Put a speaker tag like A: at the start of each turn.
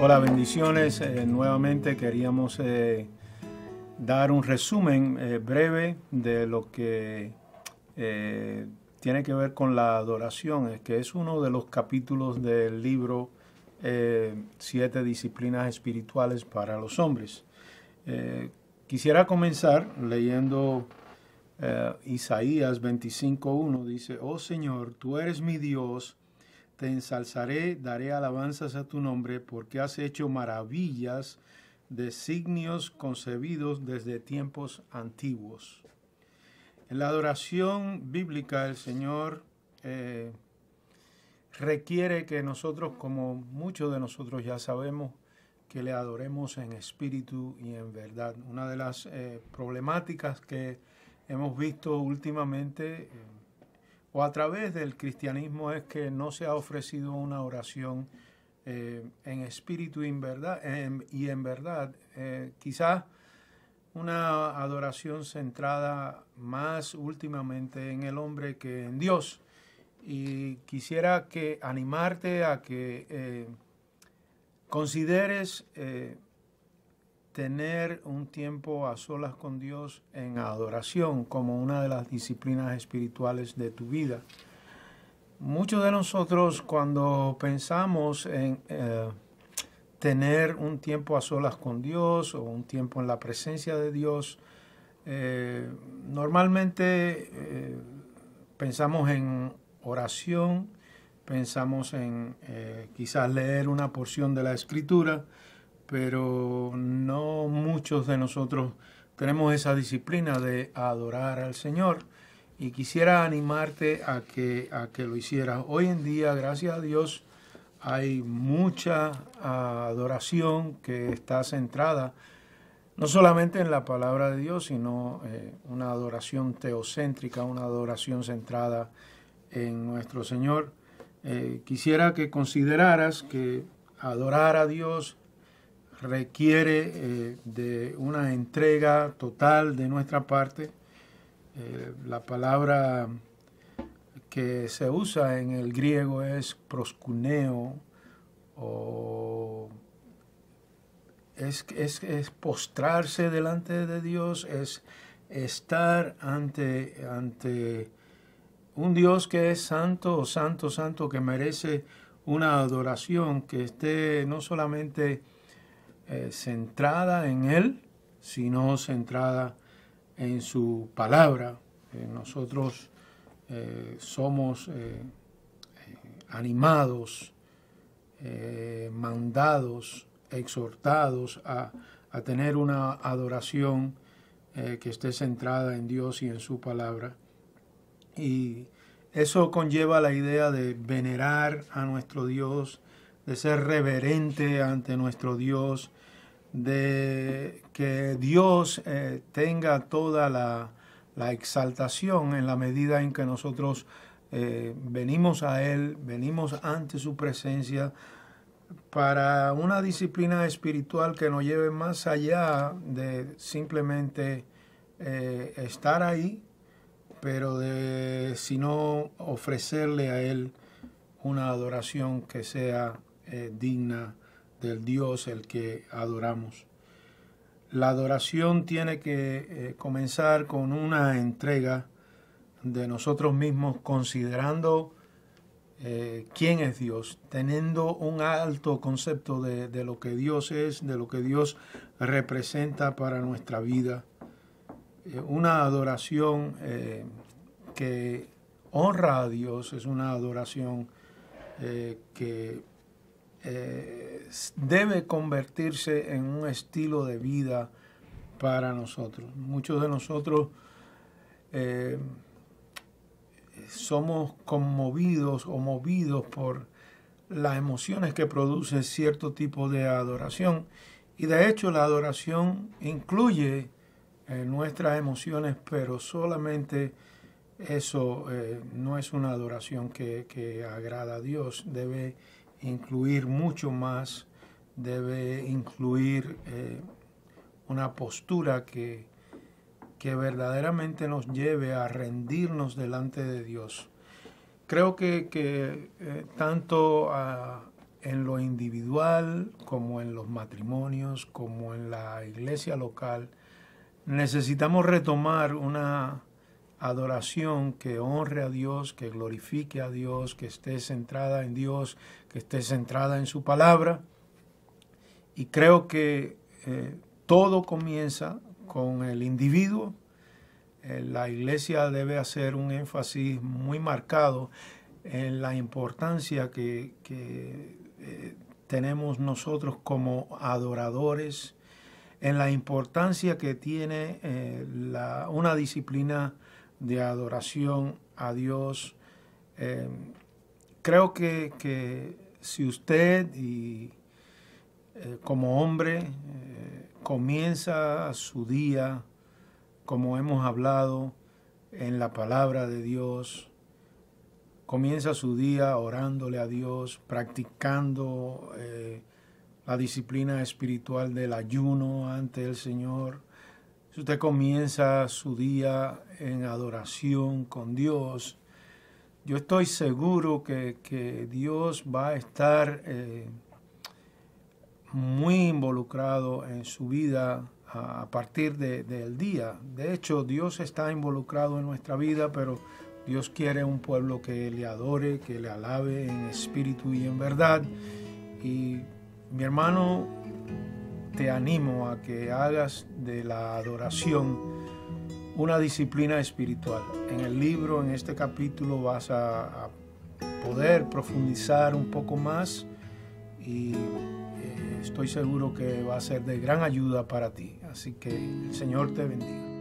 A: Hola, bendiciones. Eh, nuevamente queríamos eh, dar un resumen eh, breve de lo que tiene que ver con la adoración, que es uno de los capítulos del libro Siete Disciplinas Espirituales para los Hombres. quisiera comenzar leyendo eh, Isaías 25.1 dice, Oh Señor, tú eres mi Dios, te ensalzaré, daré alabanzas a tu nombre, porque has hecho maravillas, de signos concebidos desde tiempos antiguos. En la adoración bíblica el Señor eh, requiere que nosotros, como muchos de nosotros ya sabemos, que le adoremos en espíritu y en verdad. Una de las eh, problemáticas que hemos visto últimamente, eh, o a través del cristianismo, es que no se ha ofrecido una oración eh, en espíritu y en verdad, em, y en verdad eh, quizás una adoración centrada más últimamente en el hombre que en Dios. Y quisiera que animarte a que consideres tener un tiempo a solas con Dios en adoración como una de las disciplinas espirituales de tu vida. Muchos de nosotros cuando pensamos en eh, tener un tiempo a solas con Dios o un tiempo en la presencia de Dios, eh, normalmente eh, pensamos en oración, pensamos en quizás leer una porción de la escritura, pero no muchos de nosotros tenemos esa disciplina de adorar al Señor y quisiera animarte a que, a que lo hicieras. Hoy en día, gracias a Dios, hay mucha adoración que está centrada no solamente en la palabra de Dios, sino eh, una adoración teocéntrica, una adoración centrada en nuestro Señor. Eh, quisiera que consideraras que adorar a Dios requiere eh, de una entrega total de nuestra parte. Eh, la palabra que se usa en el griego es proscuneo o es, es, postrarse delante de Dios, es estar ante, ante un Dios que es santo, santo, santo, que merece una adoración que esté no solamente eh, centrada en Él, sino centrada en su palabra. Eh, nosotros eh, somos animados, mandados, exhortados a, tener una adoración que esté centrada en Dios y en su palabra. Y eso conlleva la idea de venerar a nuestro Dios, de ser reverente ante nuestro Dios, de que Dios eh, tenga toda la, exaltación en la medida en que nosotros eh, venimos a Él, venimos ante su presencia para una disciplina espiritual que nos lleve más allá de simplemente eh, estar ahí, pero de sino ofrecerle a Él una adoración que sea eh, digna del Dios el que adoramos. La adoración tiene que eh, comenzar con una entrega de nosotros mismos considerando eh, quién es Dios, teniendo un alto concepto de, lo que Dios es, de lo que Dios representa para nuestra vida. una adoración que honra a Dios es una adoración que eh, debe convertirse en un estilo de vida para nosotros. Muchos de nosotros eh, somos conmovidos o movidos por las emociones que produce cierto tipo de adoración. Y de hecho la adoración incluye eh, nuestras emociones, pero solamente eso no es una adoración que, que, agrada a Dios. Debe incluir mucho más, debe incluir eh, una postura que, que verdaderamente nos lleve a rendirnos delante de Dios. Creo que, eh, tanto ah, en lo individual como en los matrimonios, como en la iglesia local, necesitamos retomar una, adoración que honre a Dios, que glorifique a Dios, que esté centrada en Dios, que esté centrada en su palabra. Y creo que eh, todo comienza con el individuo. Eh, la iglesia debe hacer un énfasis muy marcado en la importancia que, eh, tenemos nosotros como adoradores, en la importancia que tiene una disciplina de adoración a Dios. Em, creo que, si usted y, eh, como hombre eh, comienza su día, como hemos hablado, en la palabra de Dios, comienza su día orándole a Dios, practicando eh, la disciplina espiritual del ayuno ante el Señor, usted comienza su día en adoración con Dios, yo estoy seguro que, Dios va a estar eh, muy involucrado en su vida a, partir del día. De hecho, Dios está involucrado en nuestra vida, pero Dios quiere un pueblo que le adore, que le alabe en espíritu y en verdad. Y mi hermano, te animo a que hagas de la adoración una disciplina espiritual. En el libro, en este capítulo, vas a, poder profundizar un poco más y eh, estoy seguro que va a ser de gran ayuda para ti. Así que el Señor te bendiga.